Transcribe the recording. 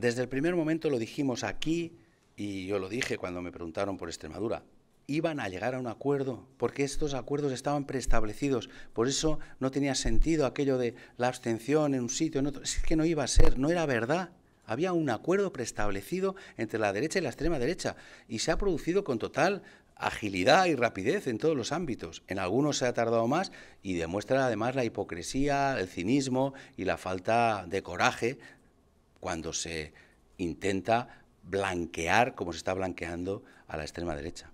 Desde el primer momento lo dijimos aquí, y yo lo dije cuando me preguntaron por Extremadura, iban a llegar a un acuerdo, porque estos acuerdos estaban preestablecidos. Por eso no tenía sentido aquello de la abstención en un sitio, en otro. Es que no iba a ser, no era verdad. Había un acuerdo preestablecido entre la derecha y la extrema derecha y se ha producido con total agilidad y rapidez en todos los ámbitos. En algunos se ha tardado más y demuestra además la hipocresía, el cinismo y la falta de coraje cuando se intenta blanquear como se está blanqueando a la extrema derecha.